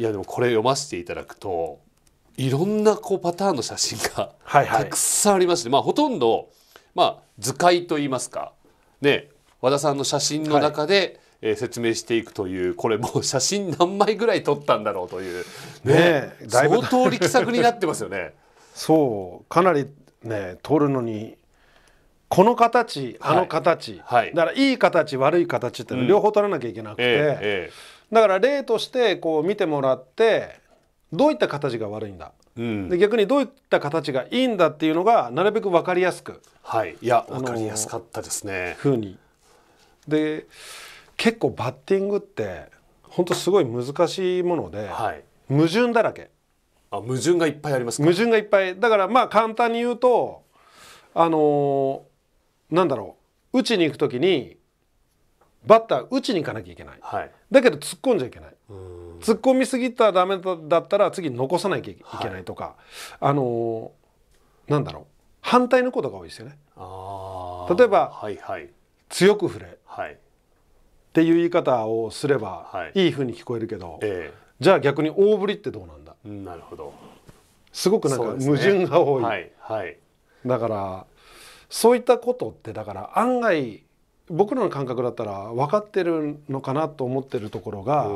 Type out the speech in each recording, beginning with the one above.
いやでもこれ読ませていただくといろんなこうパターンの写真がたくさんありまして、まあ、ほとんど、まあ、図解といいますか、ね、和田さんの写真の中で、はい、えー、説明していくというこれもう 写真何枚ぐらい撮ったんだろうというねね相当力作になってますよね。そうかなりね撮るのにこの形あの形、はい、い、だからいい形悪い形って両方撮らなきゃいけなくて、うんえーえー、だから例としてこう見てもらってどういった形が悪いんだ、うん、で逆にどういった形がいいんだっていうのがなるべく分かりやすくはいいや分かりやすかったですね。ふうにで結構バッティングって本当すごい難しいもので、はい、矛盾だらけあ矛盾がいっぱいあります矛盾がいっぱいだからまあ簡単に言うとあのー、なんだろう打ちに行くときにバッター打ちに行かなきゃいけない、はい、だけど突っ込んじゃいけない突っ込みすぎたらダメだったら次残さなきゃいけないとか、はい、あのー、なんだろう反対のことが多いですよね。例えば、はいはい、強く振れ、はい、っていう言い方をすれば、はい、いいふうに聞こえるけど、えー、じゃあ逆に大振りってどうなんだなるほどすごくなんか矛盾が多い、ね、はい、はい、だからそういったことってだから案外僕らの感覚だったら分かってるのかなと思ってるところが、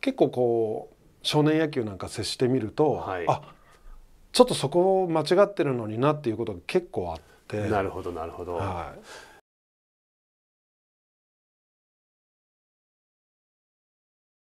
結構こう少年野球なんか接してみると、はい、あちょっとそこを間違ってるのになっていうことが結構あって。なるほどなるほど、はい